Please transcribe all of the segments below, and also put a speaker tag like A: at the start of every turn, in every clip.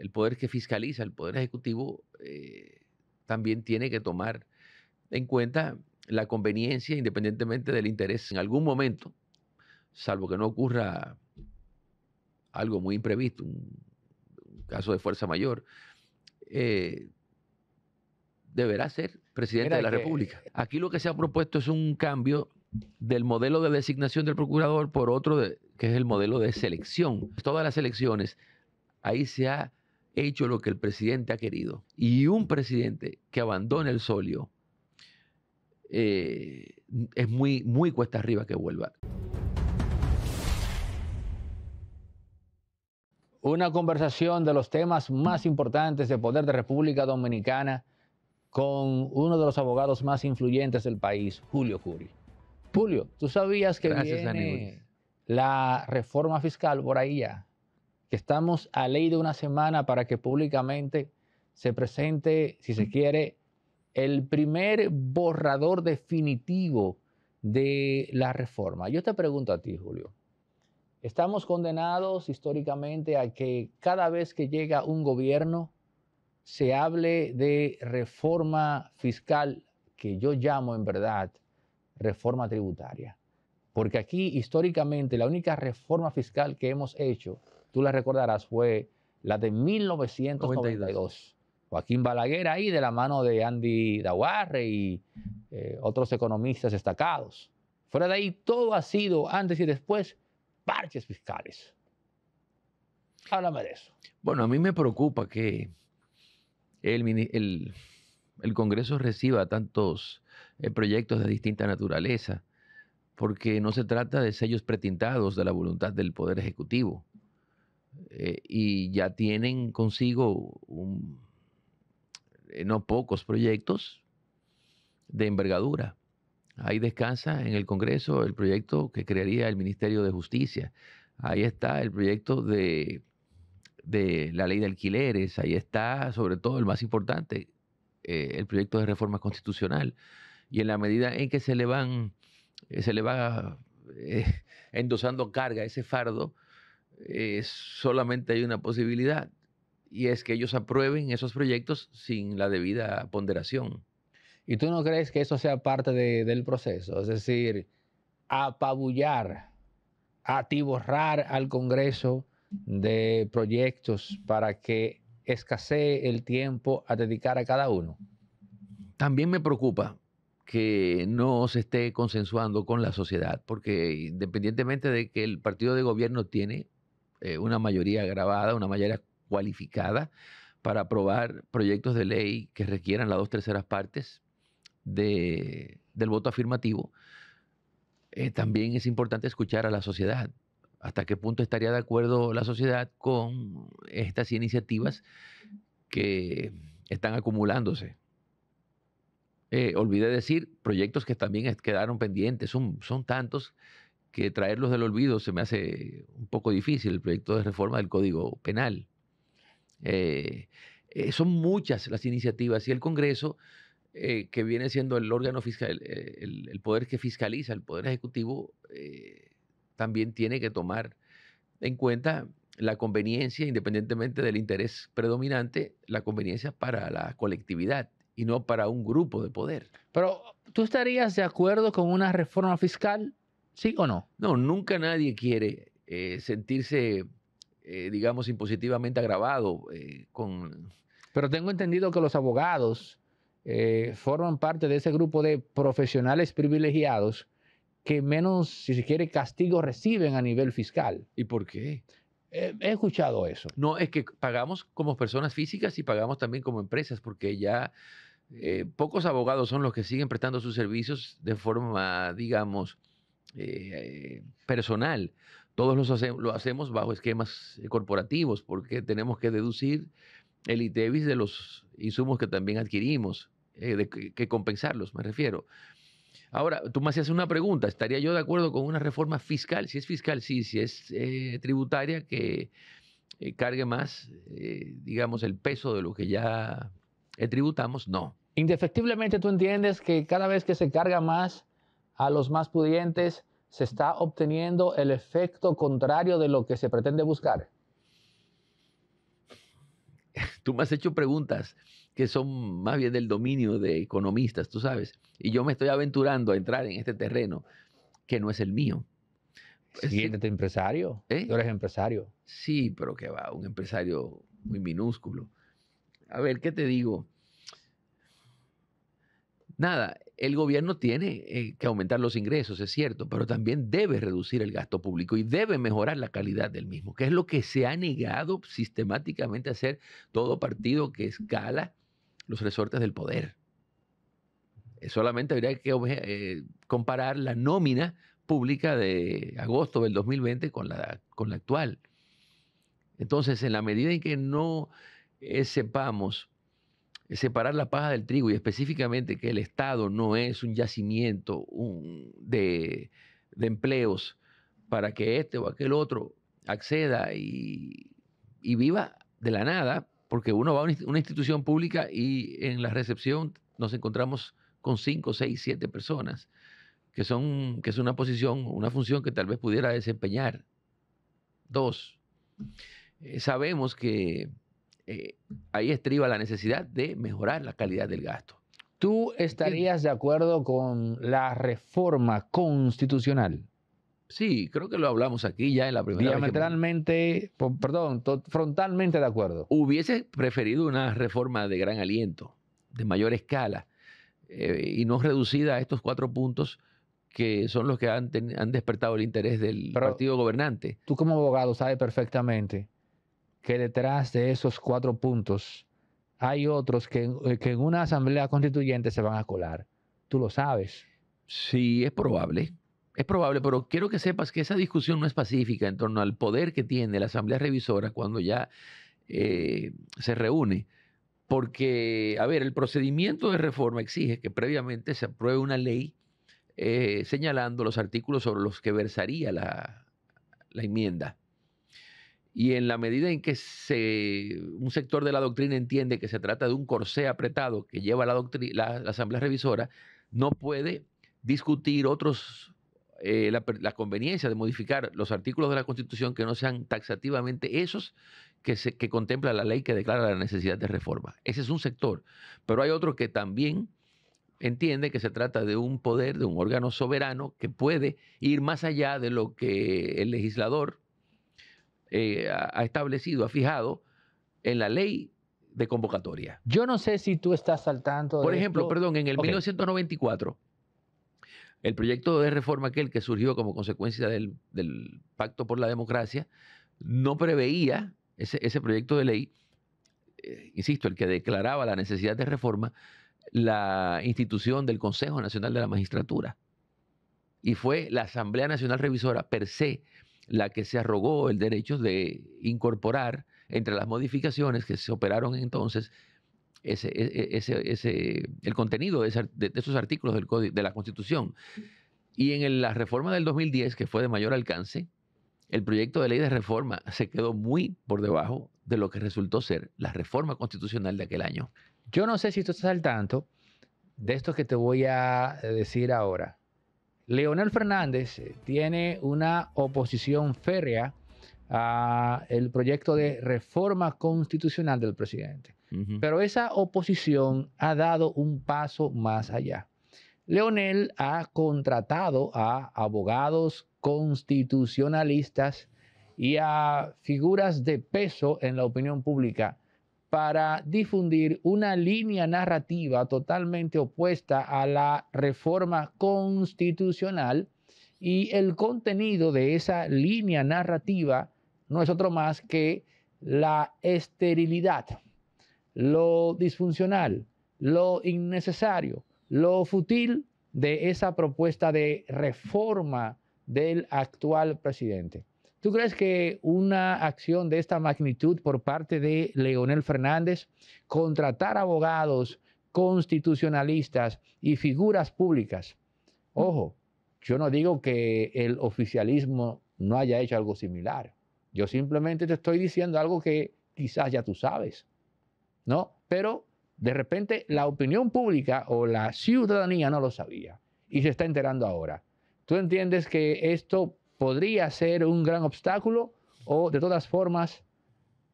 A: el poder que fiscaliza, el poder ejecutivo, eh, también tiene que tomar en cuenta la conveniencia independientemente del interés en algún momento, salvo que no ocurra algo muy imprevisto, un, caso de fuerza mayor, eh, deberá ser presidente de la República. Aquí lo que se ha propuesto es un cambio del modelo de designación del procurador por otro que es el modelo de selección. Todas las elecciones, ahí se ha he hecho lo que el presidente ha querido. Y un presidente que abandone el solio eh, es muy, muy cuesta arriba que vuelva. Una conversación de los
B: temas más importantes de poder de República Dominicana con uno de los abogados más influyentes del país, Julio Curi. Julio, ¿tú sabías que la reforma fiscal por ahí ya? que estamos a ley de una semana para que públicamente se presente, si se quiere, el primer borrador definitivo de la reforma. Yo te pregunto a ti, Julio, estamos condenados históricamente a que cada vez que llega un gobierno se hable de reforma fiscal, que yo llamo en verdad reforma tributaria. Porque aquí históricamente la única reforma fiscal que hemos hecho tú la recordarás, fue la de 1992. Joaquín Balaguer ahí de la mano de Andy Daguarre y eh, otros economistas destacados. Fuera de ahí, todo ha sido antes y después parches fiscales. Háblame de eso.
A: Bueno, a mí me preocupa que el, el, Congreso reciba tantos eh, proyectos de distinta naturaleza, porque no se trata de sellos pretintados de la voluntad del Poder Ejecutivo. Eh, y ya tienen consigo eh, no pocos proyectos de envergadura. Ahí descansa en el Congreso el proyecto que crearía el Ministerio de Justicia. Ahí está el proyecto de, la ley de alquileres. Ahí está, sobre todo, el más importante, eh, el proyecto de reforma constitucional. Y en la medida en que se le van, se le va endosando carga ese fardo, es eh, solamente hay una posibilidad y es que ellos aprueben esos proyectos sin la debida ponderación. ¿Y tú no crees que eso sea parte del proceso? Es decir, apabullar,
B: atiborrar al Congreso de proyectos para que escasee el tiempo a dedicar a cada uno.
A: También me preocupa que no se esté consensuando con la sociedad, porque independientemente de que el partido de gobierno tiene eh, una mayoría grabada, una mayoría cualificada para aprobar proyectos de ley que requieran las dos terceras partes de, del voto afirmativo, eh, también es importante escuchar a la sociedad. ¿Hasta qué punto estaría de acuerdo la sociedad con estas iniciativas que están acumulándose? Eh, olvidé decir proyectos que también quedaron pendientes, son, son tantos que traerlos del olvido se me hace un poco difícil, el proyecto de reforma del Código Penal. Eh, eh, son muchas las iniciativas y el Congreso, eh, que viene siendo el órgano fiscal, el, el, poder que fiscaliza, el poder ejecutivo, también tiene que tomar en cuenta la conveniencia, independientemente del interés predominante, la conveniencia para la colectividad y no para un grupo de poder.
B: Pero, ¿tú estarías de acuerdo con una reforma fiscal ¿Sí o no?
A: No, nunca nadie quiere eh, sentirse, eh, digamos, impositivamente agravado eh, con... Pero tengo entendido que los abogados forman parte de
B: ese grupo de profesionales privilegiados que menos, si se quiere, castigo reciben a nivel fiscal. ¿Y por qué? He escuchado eso.
A: No, es que pagamos como personas físicas y pagamos también como empresas, porque ya pocos abogados son los que siguen prestando sus servicios de forma, digamos, eh, personal. Todos los lo hacemos bajo esquemas eh, corporativos porque tenemos que deducir el ITEVIS de los insumos que también adquirimos, eh, de, que compensarlos, me refiero. Ahora, tú me haces una pregunta, ¿estaría yo de acuerdo con una reforma fiscal? Si es fiscal, sí, si es tributaria, que cargue más, digamos, el peso de lo que ya tributamos, no.
B: Indefectiblemente tú entiendes que cada vez que se carga más a los más pudientes, se está obteniendo el efecto contrario de lo que se pretende buscar.
A: Tú me has hecho preguntas que son más bien del dominio de economistas, tú sabes, y yo me estoy aventurando a entrar en este terreno que no es el mío. Siguiente este empresario. ¿Eh? Tú eres empresario. Sí, pero que va, un empresario muy minúsculo. A ver, ¿qué te digo? Nada, el gobierno tiene eh, que aumentar los ingresos, es cierto, pero también debe reducir el gasto público y debe mejorar la calidad del mismo, que es lo que se ha negado sistemáticamente a hacer todo partido que escala los resortes del poder. Eh, solamente habría que eh, comparar la nómina pública de agosto del 2020 con la, con la actual. Entonces, en la medida en que no sepamos eh, separar la paja del trigo y específicamente que el Estado no es un yacimiento de, empleos para que este o aquel otro acceda y, viva de la nada, porque uno va a una institución pública y en la recepción nos encontramos con 5, 6, 7 personas, que, son, que es una posición, una función que tal vez pudiera desempeñar. Dos, eh, sabemos que eh, ahí estriba la necesidad de mejorar la calidad del gasto. ¿Tú
B: estarías de acuerdo con la reforma constitucional?
A: Sí, creo que lo hablamos aquí ya en la primera.
B: Diametralmente, perdón, frontalmente de acuerdo. Hubiese
A: preferido una reforma de gran aliento, de mayor escala, eh, y no reducida a estos cuatro puntos que son los que han, despertado el interés del partido gobernante.
B: Tú como abogado sabes perfectamente que detrás de esos cuatro puntos hay otros eh, que, en una asamblea constituyente se van a colar.
A: Tú lo sabes. Sí, es probable. Es probable, pero quiero que sepas que esa discusión no es pacífica en torno al poder que tiene la Asamblea Revisora cuando ya eh, se reúne. Porque, a ver, el procedimiento de reforma exige que previamente se apruebe una ley eh, señalando los artículos sobre los que versaría la, la enmienda. Y en la medida en que un sector de la doctrina entiende que se trata de un corsé apretado que lleva la, la Asamblea Revisora, no puede discutir otros, eh, la, conveniencia de modificar los artículos de la Constitución que no sean taxativamente esos que, que contempla la ley que declara la necesidad de reforma. Ese es un sector, pero hay otro que también entiende que se trata de un poder, de un órgano soberano que puede ir más allá de lo que el legislador eh, ha establecido, ha fijado en la ley de convocatoria.
B: Yo no sé si tú estás saltando tanto. Por ejemplo, perdón, en el 1994,
A: el proyecto de reforma aquel que surgió como consecuencia del, Pacto por la Democracia, no preveía ese, proyecto de ley, eh, insisto, el que declaraba la necesidad de reforma, la institución del Consejo Nacional de la Magistratura. Y fue la Asamblea Nacional Revisora per se la que se arrogó el derecho de incorporar entre las modificaciones que se operaron entonces e, e, el contenido de, esos artículos del de la Constitución. Y en la reforma del 2010, que fue de mayor alcance, el proyecto de ley de reforma se quedó muy por debajo de lo que resultó ser la reforma constitucional de aquel año. Yo no sé si tú estás al tanto de esto que te voy
B: a eh, decir ahora, Leonel Fernández eh, tiene una oposición férrea al proyecto de reforma constitucional del presidente. Pero esa oposición ha dado un paso más allá. Leonel ha contratado a abogados constitucionalistas y a figuras de peso en la opinión pública para difundir una línea narrativa totalmente opuesta a la reforma constitucional y el contenido de esa línea narrativa no es otro más que la esterilidad, lo disfuncional, lo innecesario, lo futil de esa propuesta de reforma del actual presidente. ¿Tú crees que una acción de esta magnitud por parte de Leonel Fernández, contratar abogados constitucionalistas y figuras públicas? Ojo, yo no digo que el oficialismo no haya hecho algo similar. Yo simplemente te estoy diciendo algo que quizás ya tú sabes, ¿no? Pero de repente la opinión pública o la ciudadanía no lo sabía y se está enterando ahora. ¿Tú entiendes que esto podría ser un gran obstáculo o de todas formas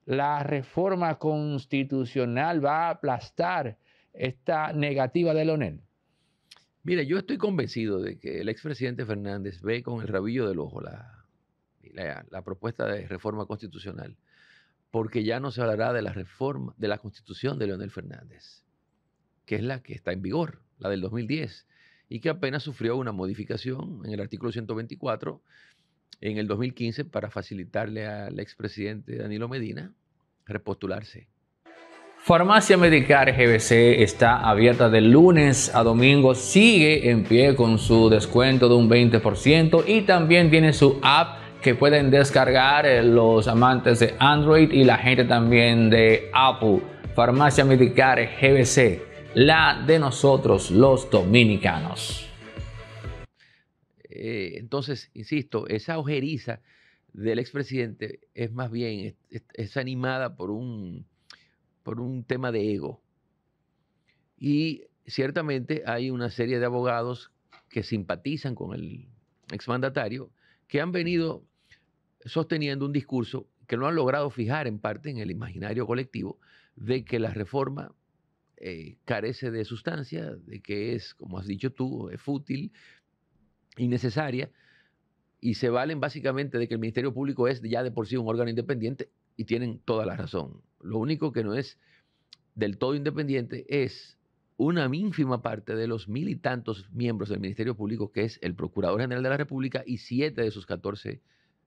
B: la reforma constitucional
A: va a aplastar esta
B: negativa de Leonel?
A: Mire, yo estoy convencido de que el expresidente Fernández ve con el rabillo del ojo la, la, la, propuesta de reforma constitucional, porque ya no se hablará de la reforma de la constitución de Leonel Fernández, que es la que está en vigor, la del 2010, y que apenas sufrió una modificación en el artículo 124 en el 2015 para facilitarle al expresidente Danilo Medina repostularse.
B: Farmacia Medicare GBC está abierta de lunes a domingo, sigue en pie con su descuento de un 20% y también tiene su app que pueden descargar eh, los amantes de Android y la gente también de Apple. Farmacia Medicar GBC, la de nosotros los dominicanos.
A: Eh, entonces, insisto, esa ojeriza del expresidente es más bien, es, animada por un, por un tema de ego. Y ciertamente hay una serie de abogados que simpatizan con el exmandatario que han venido sosteniendo un discurso que no han logrado fijar en parte en el imaginario colectivo de que la reforma eh, carece de sustancia, de que es, como has dicho tú, es fútil, innecesaria y se valen básicamente de que el Ministerio Público es ya de por sí un órgano independiente y tienen toda la razón. Lo único que no es del todo independiente es una ínfima parte de los mil y tantos miembros del Ministerio Público, que es el Procurador General de la República y siete de sus 14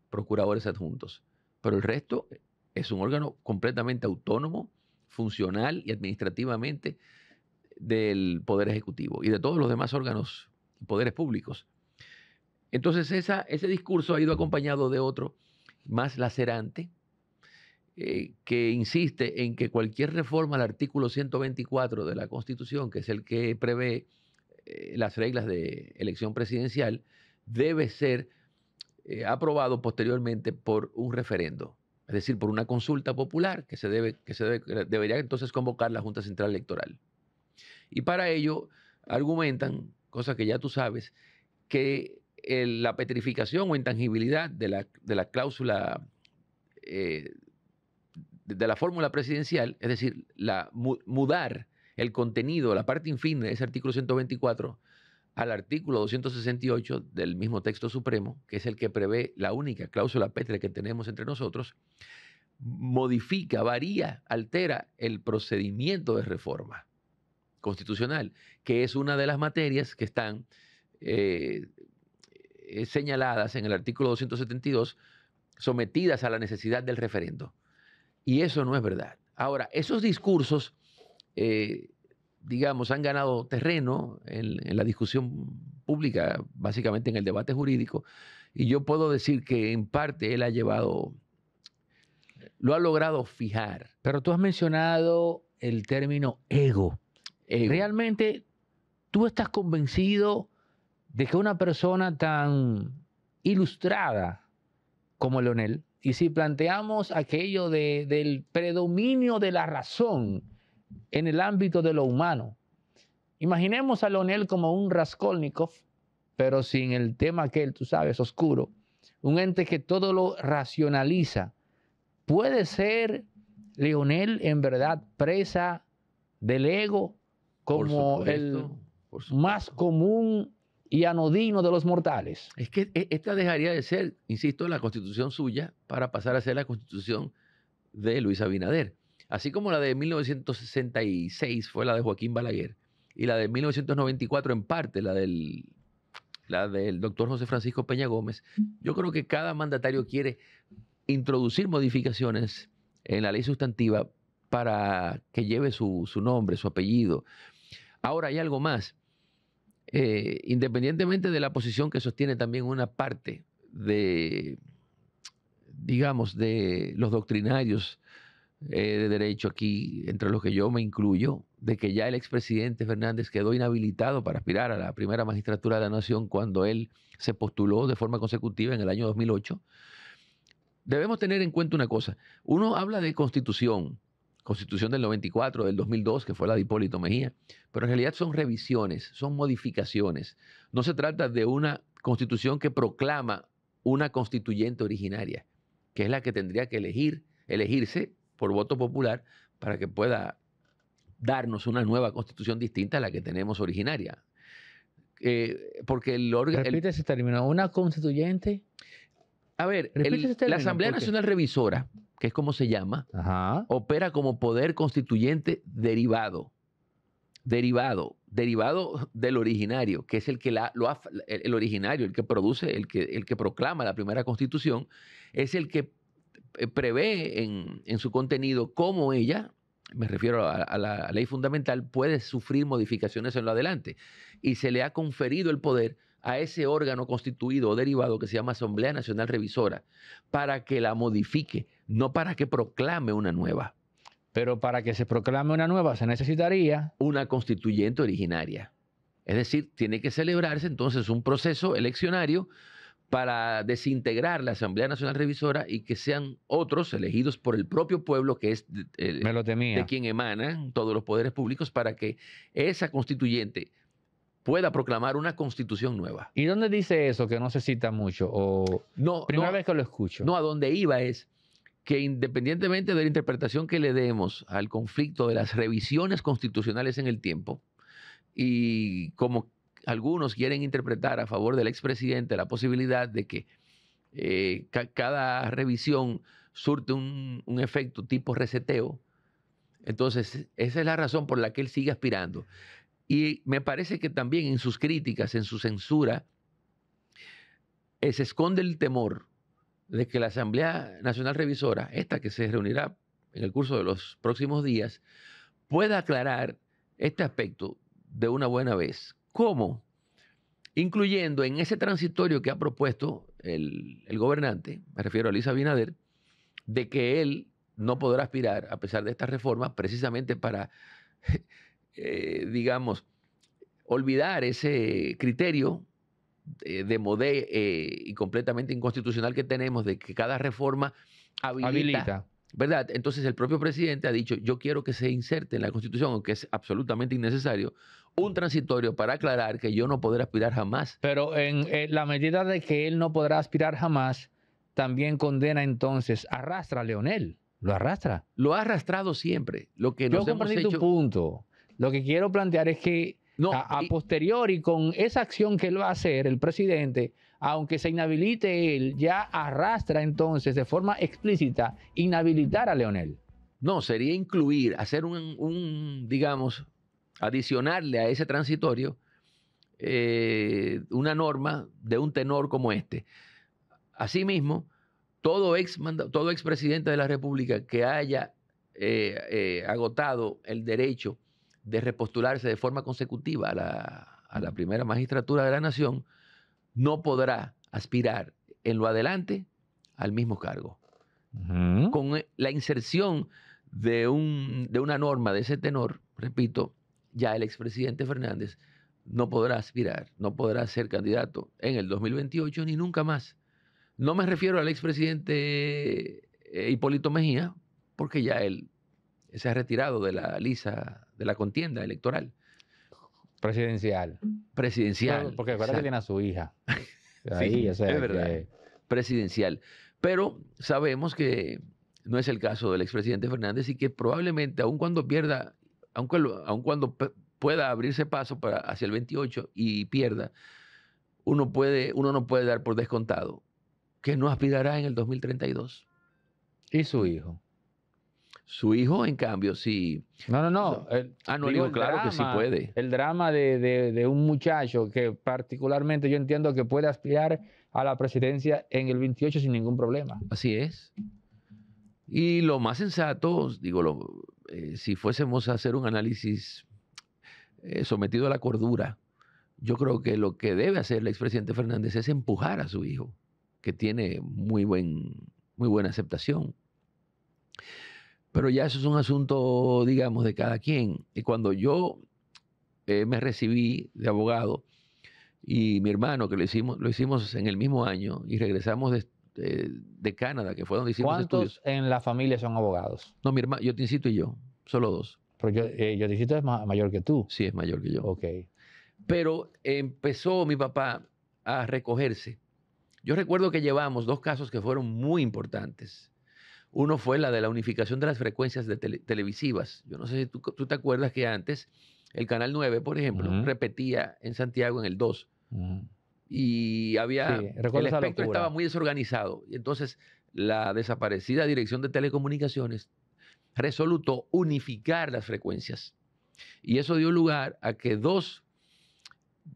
A: procuradores adjuntos. Pero el resto es un órgano completamente autónomo, funcional y administrativamente del Poder Ejecutivo y de todos los demás órganos y poderes públicos. Entonces esa, ese discurso ha ido acompañado de otro más lacerante, eh, que insiste en que cualquier reforma al artículo 124 de la Constitución, que es el que prevé eh, las reglas de elección presidencial, debe ser eh, aprobado posteriormente por un referendo, es decir, por una consulta popular que se, debe, que se debería entonces convocar la Junta Central Electoral. Y para ello argumentan, cosa que ya tú sabes, que la petrificación o intangibilidad de la, cláusula eh, de la fórmula presidencial, es decir, mudar el contenido, la parte infine de ese artículo 124 al artículo 268 del mismo texto supremo, que es el que prevé la única cláusula pétrea que tenemos entre nosotros, modifica, varía, altera el procedimiento de reforma constitucional, que es una de las materias que están eh, eh, señaladas en el artículo 272 sometidas a la necesidad del referendo. Y eso no es verdad. Ahora, esos discursos, eh, digamos, han ganado terreno en, la discusión pública, básicamente en el debate jurídico, y yo puedo decir que en parte él ha llevado, lo ha logrado fijar. Pero tú has
B: mencionado el término ego. ¿Realmente tú estás convencido de que una persona tan ilustrada como Leonel, y si planteamos aquello del predominio de la razón en el ámbito de lo humano, imaginemos a Leonel como un Raskolnikov, pero sin el tema que él, tú sabes, oscuro, un ente que todo lo racionaliza. ¿Puede ser Leonel en verdad presa del ego como el más común y anodino de los mortales. Es que e, esta dejaría de ser,
A: insisto, la constitución suya para pasar a ser la constitución de Luis Abinader. Así como la de 1966 fue la de Joaquín Balaguer y la de 1994 en parte, la del, la del doctor José Francisco Peña Gómez, yo creo que cada mandatario quiere introducir modificaciones en la ley sustantiva para que lleve su, su nombre, su apellido. Ahora hay algo más eh, independientemente de la posición que sostiene también una parte de, digamos, de los doctrinarios eh, de derecho aquí, entre los que yo me incluyo, de que ya el expresidente Fernández quedó inhabilitado para aspirar a la primera magistratura de la nación cuando él se postuló de forma consecutiva en el año 2008, debemos tener en cuenta una cosa. Uno habla de constitución, Constitución del 94, del 2002, que fue la de Hipólito Mejía, pero en realidad son revisiones, son modificaciones. No se trata de una constitución que proclama una constituyente originaria, que es la que tendría que elegir, elegirse por voto popular para que pueda darnos una nueva constitución distinta a la que tenemos originaria. Eh, porque el órgano... Repite ese una constituyente... A ver, la Asamblea Nacional Revisora que es como se llama, opera como poder constituyente derivado. Derivado, derivado del originario, que es el que la, lo, el originario, el que produce, el que, el que proclama la primera constitución, es el que eh, prevé en, su contenido cómo ella, me refiero a, la ley fundamental, puede sufrir modificaciones en lo adelante. Y se le ha conferido el poder a ese órgano constituido o derivado que se llama Asamblea Nacional Revisora para que la modifique no para que proclame una nueva. Pero para que se proclame una nueva se necesitaría... Una constituyente originaria. Es decir, tiene que celebrarse entonces un proceso eleccionario para desintegrar la Asamblea Nacional Revisora y que sean otros elegidos por el propio pueblo, que es de eh, quien emanan todos los poderes públicos, para que esa constituyente pueda proclamar una constitución nueva. ¿Y dónde dice eso que no se cita mucho? O... No, Primera vez que lo escucho. No, a dónde iba es que independientemente de la interpretación que le demos al conflicto de las revisiones constitucionales en el tiempo, y como algunos quieren interpretar a favor del expresidente la posibilidad de que eh, cada revisión surte un, efecto tipo reseteo, entonces esa es la razón por la que él sigue aspirando. Y me parece que también en sus críticas, en su censura, eh, se esconde el temor de que la Asamblea Nacional Revisora, esta que se reunirá en el curso de los próximos días, pueda aclarar este aspecto de una buena vez. ¿Cómo? Incluyendo en ese transitorio que ha propuesto el, gobernante, me refiero a Lisa Binader, de que él no podrá aspirar, a pesar de estas reformas, precisamente para, eh, digamos, olvidar ese criterio eh, de modé eh, y completamente inconstitucional que tenemos de que cada reforma habilita, ¿Verdad? Entonces el propio presidente ha dicho, yo quiero que se inserte en la Constitución, aunque es absolutamente innecesario, un transitorio para aclarar que yo no podré aspirar jamás. Pero en eh, la medida de que él no podrá aspirar jamás,
B: también condena entonces, arrastra a Leonel, lo arrastra. Lo ha arrastrado siempre. Lo que yo nos hemos hecho... tu punto. Lo que quiero plantear es que a, posteriori, con esa acción que él va a hacer, el presidente, aunque se inhabilite él, ya arrastra entonces de forma explícita inhabilitar a Leonel.
A: No, sería incluir, hacer un, digamos, adicionarle a ese transitorio eh, una norma de un tenor como este. Asimismo, todo ex, todo ex de la República que haya eh, eh, agotado el derecho de repostularse de forma consecutiva a la, primera magistratura de la nación, no podrá aspirar en lo adelante al mismo cargo. Con eh, la inserción de, de una norma de ese tenor, repito, ya el expresidente Fernández no podrá aspirar, no podrá ser candidato en el 2028 ni nunca más. No me refiero al expresidente eh, Hipólito Mejía, porque ya él se ha retirado de la lisa de la contienda electoral. Presidencial. Presidencial. porque acuérdense que tiene a su hija. sí, es verdad. Presidencial. Pero sabemos que no es el caso del expresidente Fernández y que probablemente, aun cuando pierda, aun cuando, cuando pueda abrirse paso para, hacia el 28 y pierda, uno, puede, uno no puede dar por descontado que no aspirará en el 2032. ¿Y su hijo? Su hijo, en cambio, sí. No, no, no. ah, no, claro que sí puede. El drama de, un muchacho
B: que particularmente yo entiendo que puede aspirar a la presidencia en el 28 sin ningún problema.
A: Así es. Y lo más sensato, digo, eh, si fuésemos a hacer un análisis eh, sometido a la cordura, yo creo que lo que debe hacer el expresidente Fernández es empujar a su hijo, que tiene muy, buen, muy buena aceptación. Pero ya eso es un asunto, digamos, de cada quien. Y cuando yo eh, me recibí de abogado y mi hermano, que lo hicimos, lo hicimos en el mismo año y regresamos de, eh, de, Canadá, que fue donde hicimos ¿Cuántos en la familia son abogados? No, mi hermano, yo te insisto, y yo, solo dos. Pero
B: yo, eh, te insisto, es mayor que tú. Sí, es mayor que yo. Ok.
A: Pero empezó mi papá a recogerse. Yo recuerdo que llevamos dos casos que fueron muy importantes uno fue la de la unificación de las frecuencias televisivas. Yo no sé si tú, te acuerdas que antes el Canal 9, por ejemplo, repetía en Santiago en el 2. Y había... el espectro estaba muy desorganizado. Y entonces la desaparecida Dirección de Telecomunicaciones resolutó unificar las frecuencias. Y eso dio lugar a que dos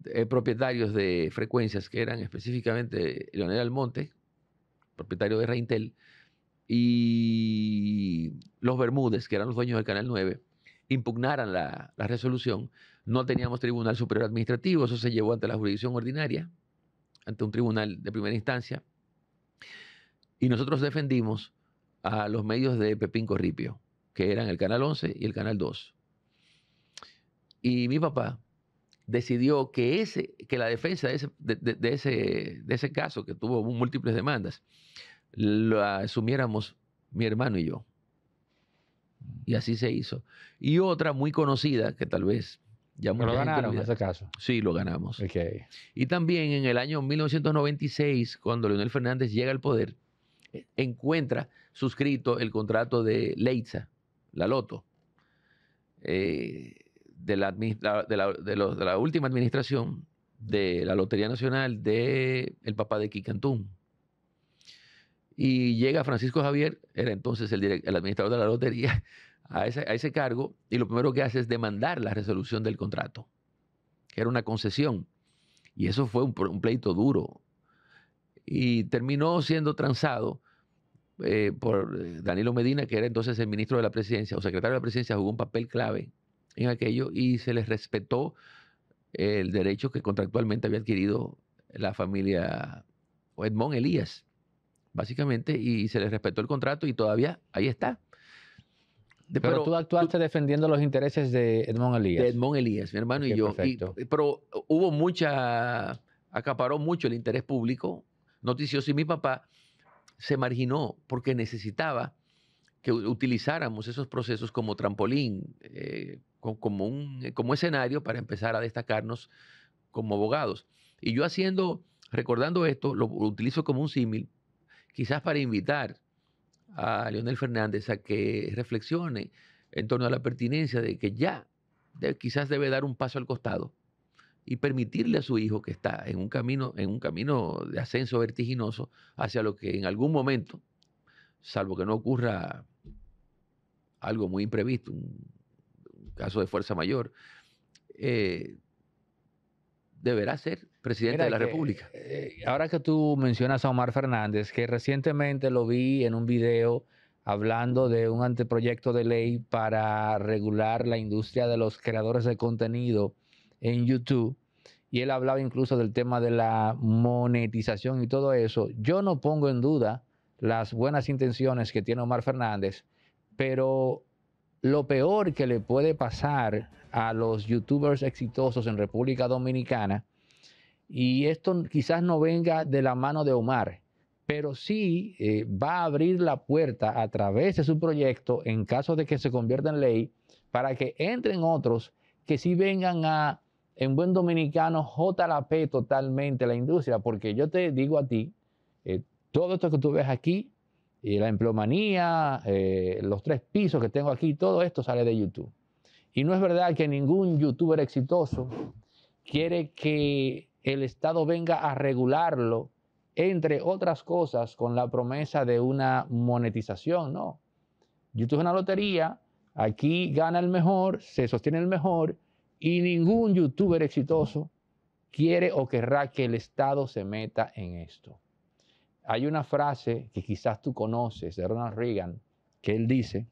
A: eh, propietarios de frecuencias, que eran específicamente Leonel Almonte, propietario de Reintel, y los Bermúdez, que eran los dueños del Canal 9, impugnaran la, resolución, no teníamos tribunal superior administrativo, eso se llevó ante la jurisdicción ordinaria, ante un tribunal de primera instancia, y nosotros defendimos a los medios de Pepín Corripio, que eran el Canal 11 y el Canal 2. Y mi papá decidió que, ese, que la defensa de ese, de ese caso, que tuvo múltiples demandas, lo asumiéramos mi hermano y yo. Y mm. así se hizo. Y otra muy conocida, que tal vez ya Pero lo ganaron en ese caso. Sí, lo ganamos. Y también en el año 1996, cuando Leonel Fernández llega al poder, e, encuentra suscrito el contrato de Leitza, la Loto, eh, de, la, última administración de la Lotería Nacional de el papá de Quicantún y llega Francisco Javier, era entonces el, administrador de la lotería, a ese, cargo y lo primero que hace es demandar la resolución del contrato, que era una concesión. Y eso fue un, pleito duro. Y terminó siendo transado eh, por eh, Danilo Medina, que era entonces el ministro de la presidencia o secretario de la presidencia, jugó un papel clave en aquello y se les respetó el derecho que contractualmente había adquirido la familia Edmond Elías básicamente, y se le respetó el contrato y todavía ahí está. pero, tú
B: actuaste defendiendo los intereses de Edmond Elías. De
A: Edmond Elías, mi hermano y yo. pero hubo mucha, acaparó mucho el interés público, noticioso, y mi papá se marginó porque necesitaba que utilizáramos esos procesos como trampolín, eh, como, un, eh, como escenario para empezar a destacarnos como abogados. Y yo haciendo, recordando esto, lo utilizo como un símil quizás para invitar a Leonel Fernández a que reflexione en torno a la pertinencia de que ya quizás debe dar un paso al costado y permitirle a su hijo que está en un camino, en un camino de ascenso vertiginoso hacia lo que en algún momento, salvo que no ocurra algo muy imprevisto, un, caso de fuerza mayor, eh, deberá ser presidente de la República. Eh,
B: ahora que tú mencionas a Omar Fernández, que recientemente lo vi en un video hablando de un anteproyecto de ley para regular la industria de los creadores de contenido en YouTube, y él hablaba incluso del tema de la monetización y todo eso, yo no pongo en duda las buenas intenciones que tiene Omar Fernández, pero lo peor que le puede pasar a los youtubers exitosos en República Dominicana, y esto quizás no venga de la mano de Omar, pero sí eh, va a abrir la puerta a través de su proyecto, en caso de que se convierta en ley, para que entren otros que sí vengan a, en buen dominicano, JLP totalmente la industria, porque yo te digo a ti, eh, todo esto que tú ves aquí y la empleomanía, eh, los tres pisos que tengo aquí, todo esto sale de YouTube. Y no es verdad que ningún youtuber exitoso quiere que el Estado venga a regularlo, entre otras cosas, con la promesa de una monetización, no. YouTube es una lotería, aquí gana el mejor, se sostiene el mejor, y ningún youtuber exitoso quiere o querrá que el Estado se meta en esto. Hay una frase que quizás tú conoces de Ronald Reagan, que él dice,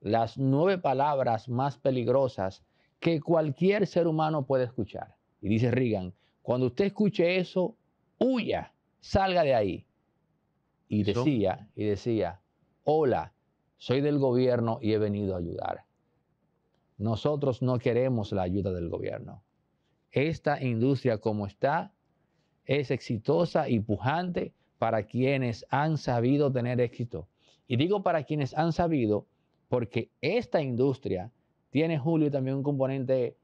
B: las nueve palabras más peligrosas que cualquier ser humano puede escuchar. Y dice Reagan, cuando usted escuche eso, huya, salga de ahí. Y decía, y decía, hola, soy del gobierno y he venido a ayudar. Nosotros no queremos la ayuda del gobierno. Esta industria como está es exitosa y pujante para quienes han sabido tener éxito. Y digo para quienes han sabido, porque esta industria tiene, Julio, también un componente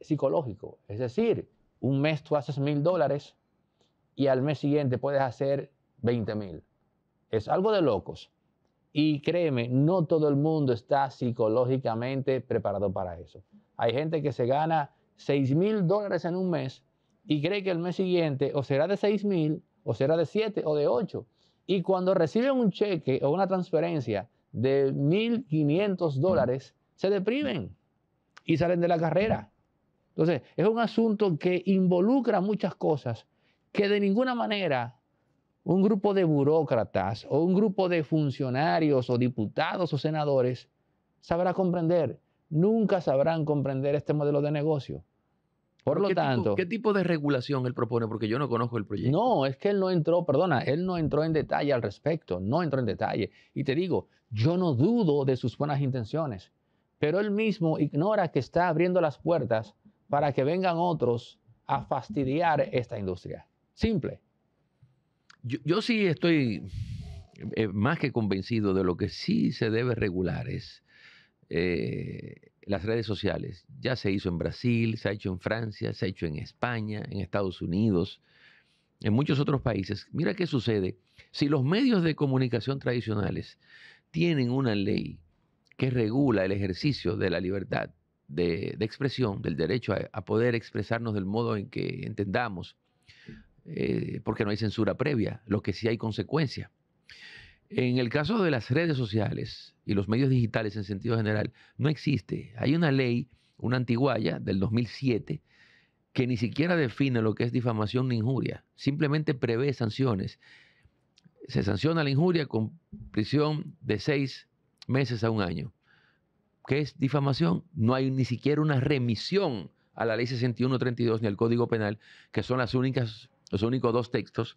B: psicológico. Es decir, un mes tú haces mil dólares y al mes siguiente puedes hacer 20 mil. Es algo de locos. Y créeme, no todo el mundo está psicológicamente preparado para eso. Hay gente que se gana seis mil dólares en un mes y cree que el mes siguiente o será de 6 mil, o será de 7 o de 8. Y cuando reciben un cheque o una transferencia de 1.500 dólares, se deprimen y salen de la carrera. Entonces, es un asunto que involucra muchas cosas que de ninguna manera un grupo de burócratas o un grupo de funcionarios o diputados o senadores sabrá comprender. Nunca sabrán comprender este modelo de negocio. Por lo tanto. ¿Qué tipo
A: de regulación él propone? Porque yo no conozco el proyecto.
B: No, es que él no entró, perdona, él no entró en detalle al respecto, no entró en detalle. Y te digo, yo no dudo de sus buenas intenciones, pero él mismo ignora que está abriendo las puertas para que vengan otros a fastidiar esta industria.
A: Simple. Yo, sí estoy eh, más que convencido de lo que sí se debe regular es eh, las redes sociales. Ya se hizo en Brasil, se ha hecho en Francia, se ha hecho en España, en Estados Unidos, en muchos otros países. Mira qué sucede. Si los medios de comunicación tradicionales tienen una ley que regula el ejercicio de la libertad de, expresión, del derecho a, poder expresarnos del modo en que entendamos, eh, porque no hay censura previa, lo que sí hay consecuencia. En el caso de las redes sociales y los medios digitales en sentido general, no existe. Hay una ley, una antiguaya del 2007, que ni siquiera define lo que es difamación ni injuria. Simplemente prevé sanciones. Se sanciona la injuria con prisión de seis meses a un año. ¿Qué es difamación? No hay ni siquiera una remisión a la ley 6132 ni al Código Penal, que son las únicas, los únicos dos textos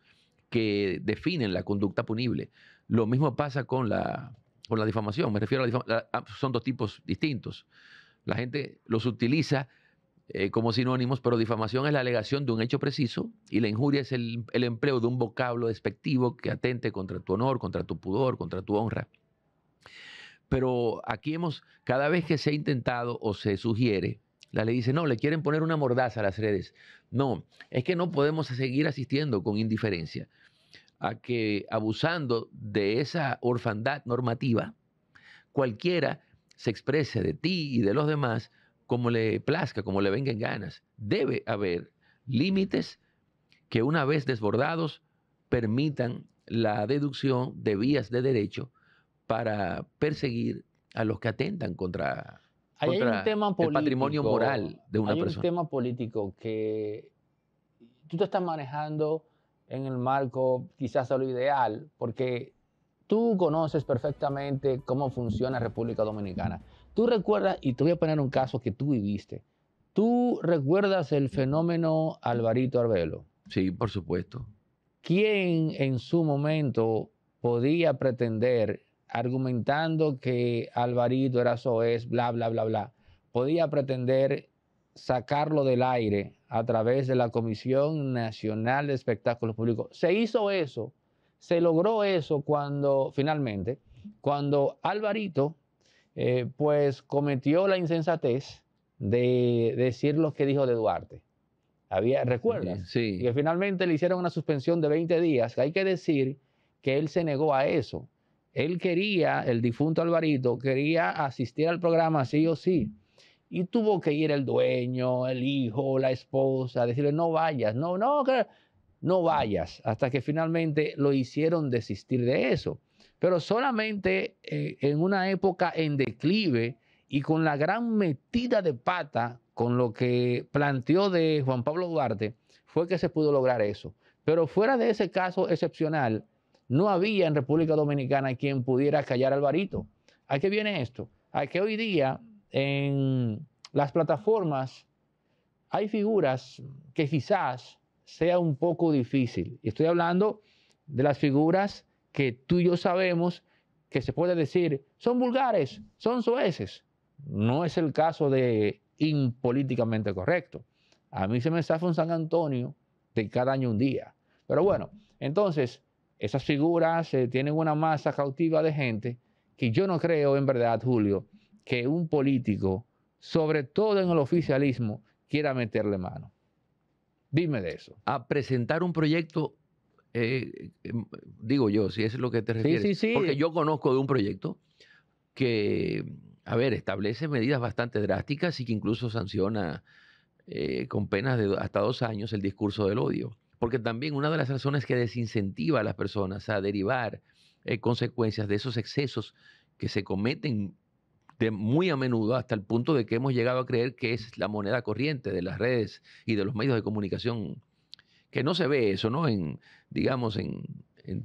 A: que definen la conducta punible. Lo mismo pasa con la, la difamación. Me refiero a la difamación. Ah, son dos tipos distintos. La gente los utiliza eh, como sinónimos, pero difamación es la alegación de un hecho preciso y la injuria es el, el empleo de un vocablo despectivo que atente contra tu honor, contra tu pudor, contra tu honra. Pero aquí hemos, cada vez que se ha intentado o se sugiere, la ley dice, no, le quieren poner una mordaza a las redes. No, es que no podemos seguir asistiendo con indiferencia a que abusando de esa orfandad normativa, cualquiera se exprese de ti y de los demás como le plazca, como le vengan ganas. Debe haber límites que una vez desbordados permitan la deducción de vías de derecho para perseguir a los que atentan contra, el patrimonio moral de una Hay un
B: tema político que tú te estás manejando en el marco quizás a lo ideal, porque tú conoces perfectamente cómo funciona República Dominicana. Tú recuerdas, y te voy a poner un caso que tú viviste, ¿tú recuerdas el fenómeno Alvarito Arbelo? Sí, por supuesto. ¿Quién en su momento podía pretender, argumentando que Alvarito era soez, bla, bla, bla, bla, podía pretender sacarlo del aire a través de la Comisión Nacional de Espectáculos Públicos. Se hizo eso, se logró eso cuando finalmente, cuando Alvarito eh, pues cometió la insensatez de decir lo que dijo de Duarte. Había, ¿Recuerdas? Sí. Que finalmente le hicieron una suspensión de 20 días. Hay que decir que él se negó a eso. Él quería, el difunto Alvarito, quería asistir al programa sí o sí. Y tuvo que ir el dueño, el hijo, la esposa, decirle, no vayas, no, no, no vayas, hasta que finalmente lo hicieron desistir de eso. Pero solamente eh, en una época en declive y con la gran metida de pata con lo que planteó de Juan Pablo Duarte, fue que se pudo lograr eso. Pero fuera de ese caso excepcional, no había en República Dominicana quien pudiera callar al varito. ¿A qué viene esto? A que hoy día en las plataformas hay figuras que quizás sea un poco difícil. estoy hablando de las figuras que tú y yo sabemos que se puede decir son vulgares, son soeces. No es el caso de impolíticamente correcto. A mí se me zafa un San Antonio de cada año un día. Pero bueno, entonces esas figuras eh, tienen una masa cautiva de gente que yo no creo en verdad, Julio, que un
A: político, sobre todo en el oficialismo, quiera meterle mano. Dime de eso. A presentar un proyecto, eh, em, digo yo, si es lo que te refieres. Sí, sí, sí. Porque yo conozco de un proyecto que, a ver, establece medidas bastante drásticas y que incluso sanciona eh, con penas de hasta dos años el discurso del odio. Porque también una de las razones que desincentiva a las personas a derivar eh, consecuencias de esos excesos que se cometen de muy a menudo hasta el punto de que hemos llegado a creer que es la moneda corriente de las redes y de los medios de comunicación, que no se ve eso, ¿no? En, digamos, en,